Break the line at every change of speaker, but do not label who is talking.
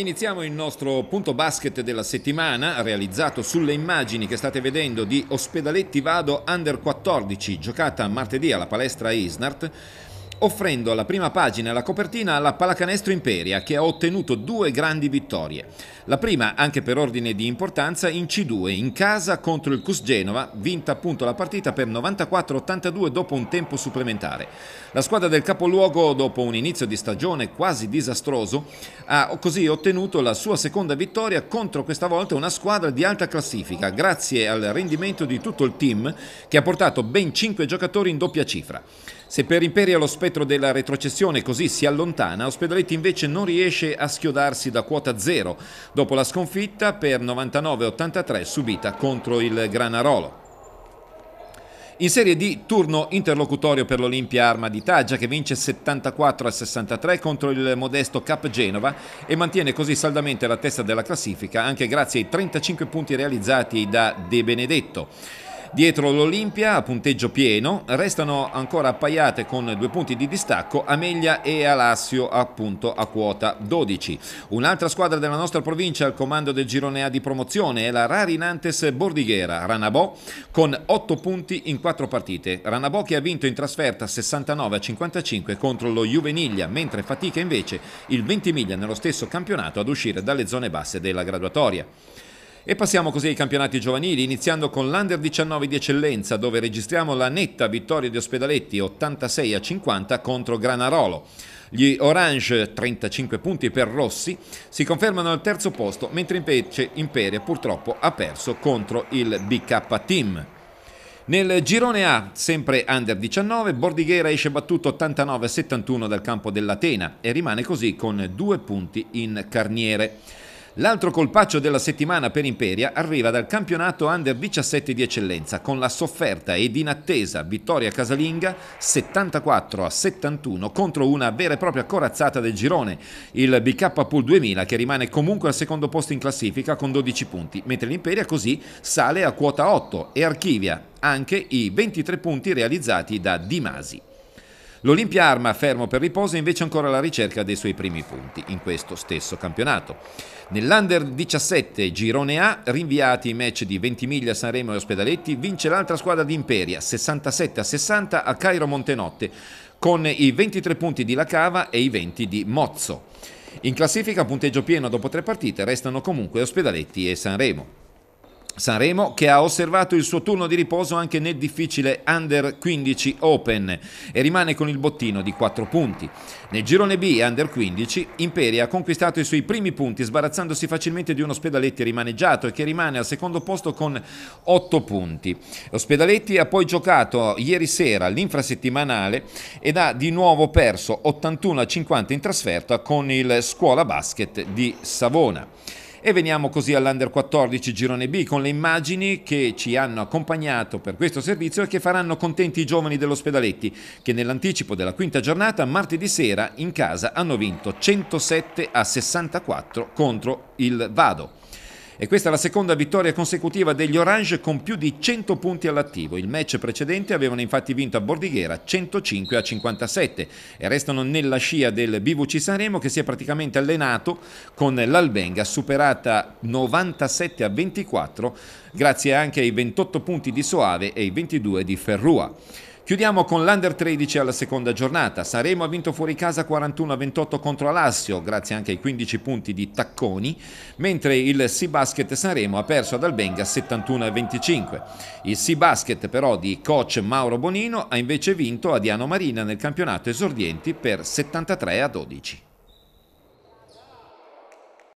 iniziamo il nostro punto basket della settimana, realizzato sulle immagini che state vedendo di Ospedaletti Vado Under 14, giocata martedì alla palestra Isnart offrendo la prima pagina e la copertina alla Pallacanestro Imperia che ha ottenuto due grandi vittorie. La prima, anche per ordine di importanza, in C2, in casa contro il Cus Genova, vinta appunto la partita per 94-82 dopo un tempo supplementare. La squadra del capoluogo, dopo un inizio di stagione quasi disastroso, ha così ottenuto la sua seconda vittoria contro questa volta una squadra di alta classifica, grazie al rendimento di tutto il team che ha portato ben 5 giocatori in doppia cifra. Se per Imperia lo spettro della retrocessione così si allontana, Ospedaletti invece non riesce a schiodarsi da quota zero dopo la sconfitta per 99-83 subita contro il Granarolo. In Serie D, turno interlocutorio per l'Olimpia Arma di Taggia che vince 74 a 63 contro il modesto Cap Genova e mantiene così saldamente la testa della classifica anche grazie ai 35 punti realizzati da De Benedetto. Dietro l'Olimpia, a punteggio pieno, restano ancora appaiate con due punti di distacco Amelia e Alassio appunto a quota 12. Un'altra squadra della nostra provincia al comando del girone A di promozione è la Rarinantes Bordighera, Ranabò, con 8 punti in 4 partite. Ranabò che ha vinto in trasferta 69 a 55 contro lo Juveniglia, mentre fatica invece il Ventimiglia nello stesso campionato ad uscire dalle zone basse della graduatoria. E passiamo così ai campionati giovanili, iniziando con l'Under 19 di eccellenza, dove registriamo la netta vittoria di Ospedaletti 86 a 50 contro Granarolo. Gli Orange, 35 punti per Rossi, si confermano al terzo posto, mentre invece Imperia purtroppo ha perso contro il BK Team. Nel girone A, sempre under 19, Bordighera esce battuto 89-71 dal campo dell'Atena e rimane così con due punti in carniere. L'altro colpaccio della settimana per Imperia arriva dal campionato Under 17 di eccellenza con la sofferta ed inattesa vittoria casalinga 74 a 71 contro una vera e propria corazzata del girone, il BK Pool 2000 che rimane comunque al secondo posto in classifica con 12 punti, mentre l'Imperia così sale a quota 8 e archivia anche i 23 punti realizzati da Di Masi. L'Olimpia Arma, fermo per riposo, è invece ancora alla ricerca dei suoi primi punti in questo stesso campionato. Nell'Under 17 Girone A, rinviati i match di Ventimiglia, Sanremo e Ospedaletti, vince l'altra squadra di Imperia 67 a 60 a Cairo Montenotte con i 23 punti di Lacava e i 20 di Mozzo. In classifica punteggio pieno dopo tre partite restano comunque Ospedaletti e Sanremo. Sanremo che ha osservato il suo turno di riposo anche nel difficile Under 15 Open e rimane con il bottino di 4 punti. Nel girone B Under 15 Imperia ha conquistato i suoi primi punti sbarazzandosi facilmente di un Ospedaletti rimaneggiato e che rimane al secondo posto con 8 punti. Ospedaletti ha poi giocato ieri sera l'infrasettimanale ed ha di nuovo perso 81 50 in trasferta con il Scuola Basket di Savona. E veniamo così all'Under 14 Girone B con le immagini che ci hanno accompagnato per questo servizio e che faranno contenti i giovani dell'Ospedaletti che nell'anticipo della quinta giornata martedì sera in casa hanno vinto 107 a 64 contro il Vado. E questa è la seconda vittoria consecutiva degli Orange con più di 100 punti all'attivo. Il match precedente avevano infatti vinto a Bordighera 105 a 57 e restano nella scia del BVC Sanremo che si è praticamente allenato con l'Albenga superata 97 a 24 grazie anche ai 28 punti di Soave e ai 22 di Ferrua. Chiudiamo con l'Under 13 alla seconda giornata. Saremo ha vinto fuori casa 41-28 contro Alassio, grazie anche ai 15 punti di Tacconi, mentre il Sea Basket Sanremo ha perso ad Albenga 71-25. Il Sea Basket però di coach Mauro Bonino ha invece vinto a Diano Marina nel campionato esordienti per 73-12.